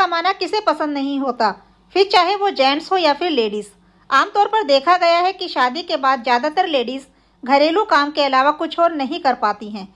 कमाना किसे पसंद नहीं होता फिर चाहे वो जेंट्स हो या फिर लेडीज़ आमतौर पर देखा गया है कि शादी के बाद ज़्यादातर लेडीज़ घरेलू काम के अलावा कुछ और नहीं कर पाती हैं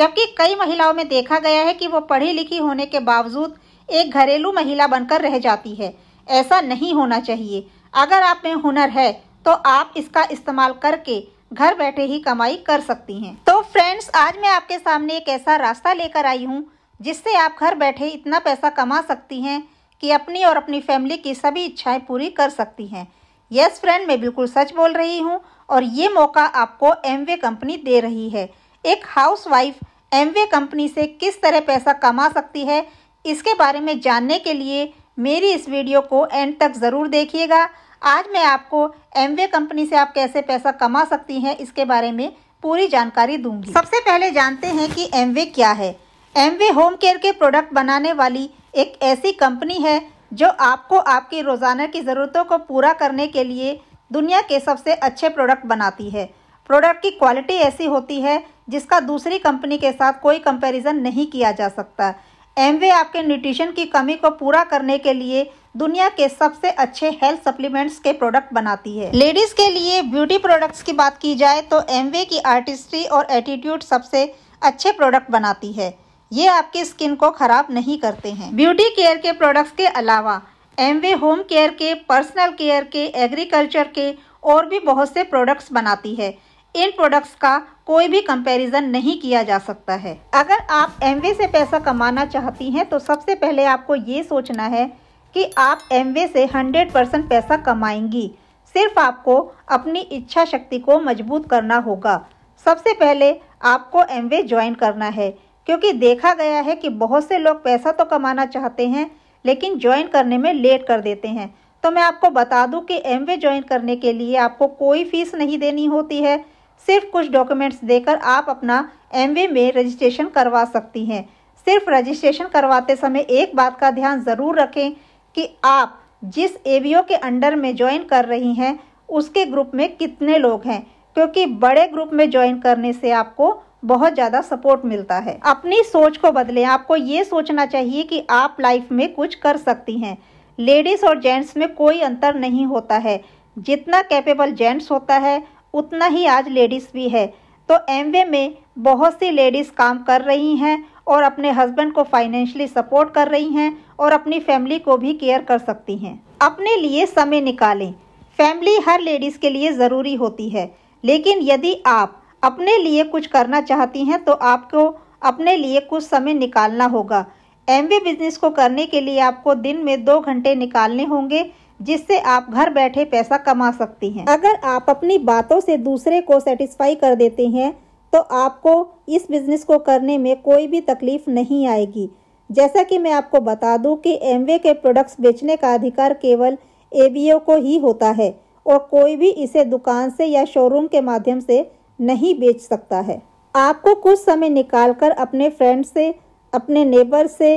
जबकि कई महिलाओं में देखा गया है कि वो पढ़ी लिखी होने के बावजूद एक घरेलू महिला बनकर रह जाती है ऐसा नहीं होना चाहिए अगर आप में हुनर है तो आप इसका इस्तेमाल करके घर बैठे ही कमाई कर सकती हैं तो फ्रेंड्स आज मैं आपके सामने एक ऐसा रास्ता लेकर आई हूँ जिससे आप घर बैठे इतना पैसा कमा सकती हैं कि अपनी और अपनी फैमिली की सभी इच्छाएं पूरी कर सकती हैं यस फ्रेंड मैं बिल्कुल सच बोल रही हूँ और ये मौका आपको एमवे कंपनी दे रही है एक हाउस वाइफ एमवे कंपनी से किस तरह पैसा कमा सकती है इसके बारे में जानने के लिए मेरी इस वीडियो को एंड तक ज़रूर देखिएगा आज मैं आपको एमवे कंपनी से आप कैसे पैसा कमा सकती हैं इसके बारे में पूरी जानकारी दूंगी सबसे पहले जानते हैं कि एमवे क्या है एमवे होम केयर के प्रोडक्ट बनाने वाली एक ऐसी कंपनी है जो आपको आपकी रोज़ाना की ज़रूरतों को पूरा करने के लिए दुनिया के सबसे अच्छे प्रोडक्ट बनाती है प्रोडक्ट की क्वालिटी ऐसी होती है जिसका दूसरी कंपनी के साथ कोई कंपैरिजन नहीं किया जा सकता एमवे आपके न्यूट्रिशन की कमी को पूरा करने के लिए दुनिया के सबसे अच्छे हेल्थ सप्लीमेंट्स के प्रोडक्ट बनाती है लेडीज़ के लिए ब्यूटी प्रोडक्ट्स की बात की जाए तो एमवे की आर्टिस्ट्री और एटीट्यूड सबसे अच्छे प्रोडक्ट बनाती है ये आपकी स्किन को खराब नहीं करते हैं ब्यूटी केयर के प्रोडक्ट्स के अलावा एमवे होम केयर के पर्सनल केयर के एग्रीकल्चर के और भी बहुत से प्रोडक्ट्स बनाती है इन प्रोडक्ट्स का कोई भी कंपैरिजन नहीं किया जा सकता है अगर आप एमवे से पैसा कमाना चाहती हैं तो सबसे पहले आपको ये सोचना है कि आप एमवे से 100 परसेंट पैसा कमाएंगी सिर्फ आपको अपनी इच्छा शक्ति को मजबूत करना होगा सबसे पहले आपको एमवे ज्वाइन करना है क्योंकि देखा गया है कि बहुत से लोग पैसा तो कमाना चाहते हैं लेकिन ज्वाइन करने में लेट कर देते हैं तो मैं आपको बता दूं कि एम वे ज्वाइन करने के लिए आपको कोई फीस नहीं देनी होती है सिर्फ कुछ डॉक्यूमेंट्स देकर आप अपना एम वे में रजिस्ट्रेशन करवा सकती हैं सिर्फ रजिस्ट्रेशन करवाते समय एक बात का ध्यान ज़रूर रखें कि आप जिस ए के अंडर में ज्वाइन कर रही हैं उसके ग्रुप में कितने लोग हैं क्योंकि बड़े ग्रुप में ज्वाइन करने से आपको बहुत ज़्यादा सपोर्ट मिलता है अपनी सोच को बदलें आपको ये सोचना चाहिए कि आप लाइफ में कुछ कर सकती हैं लेडीज़ और जेंट्स में कोई अंतर नहीं होता है जितना कैपेबल जेंट्स होता है उतना ही आज लेडीज़ भी है तो एम में बहुत सी लेडीज़ काम कर रही हैं और अपने हस्बैंड को फाइनेंशियली सपोर्ट कर रही हैं और अपनी फैमिली को भी केयर कर सकती हैं अपने लिए समय निकालें फैमिली हर लेडीज़ के लिए ज़रूरी होती है लेकिन यदि आप अपने लिए कुछ करना चाहती हैं तो आपको अपने लिए कुछ समय निकालना होगा एम बिजनेस को करने के लिए आपको दिन में दो घंटे निकालने होंगे जिससे आप घर बैठे पैसा कमा सकती हैं अगर आप अपनी बातों से दूसरे को सेटिस्फाई कर देते हैं तो आपको इस बिज़नेस को करने में कोई भी तकलीफ नहीं आएगी जैसा कि मैं आपको बता दूं कि एम के प्रोडक्ट्स बेचने का अधिकार केवल ए को ही होता है और कोई भी इसे दुकान से या शोरूम के माध्यम से नहीं बेच सकता है आपको कुछ समय निकालकर अपने फ्रेंड से अपने नेबर से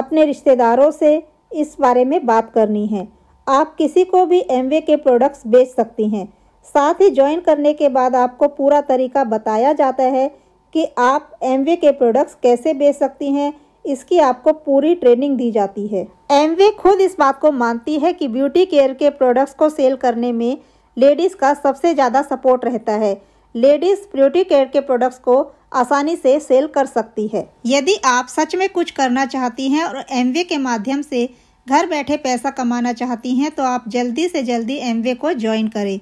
अपने रिश्तेदारों से इस बारे में बात करनी है आप किसी को भी एम के प्रोडक्ट्स बेच सकती हैं साथ ही ज्वाइन करने के बाद आपको पूरा तरीका बताया जाता है कि आप एम के प्रोडक्ट्स कैसे बेच सकती हैं इसकी आपको पूरी ट्रेनिंग दी जाती है एम खुद इस बात को मानती है कि ब्यूटी केयर के प्रोडक्ट्स को सेल करने में लेडीज़ का सबसे ज़्यादा सपोर्ट रहता है लेडीज ब्यूटी केयर के प्रोडक्ट्स को आसानी से सेल कर सकती है यदि आप सच में कुछ करना चाहती हैं और एम के माध्यम से घर बैठे पैसा कमाना चाहती हैं तो आप जल्दी से जल्दी एम को ज्वाइन करें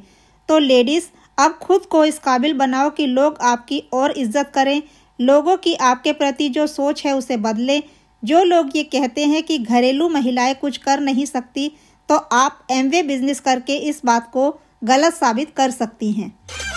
तो लेडीज़ अब खुद को इस काबिल बनाओ कि लोग आपकी और इज्जत करें लोगों की आपके प्रति जो सोच है उसे बदलें जो लोग ये कहते हैं कि घरेलू महिलाएं कुछ कर नहीं सकती तो आप एम बिजनेस करके इस बात को गलत साबित कर सकती हैं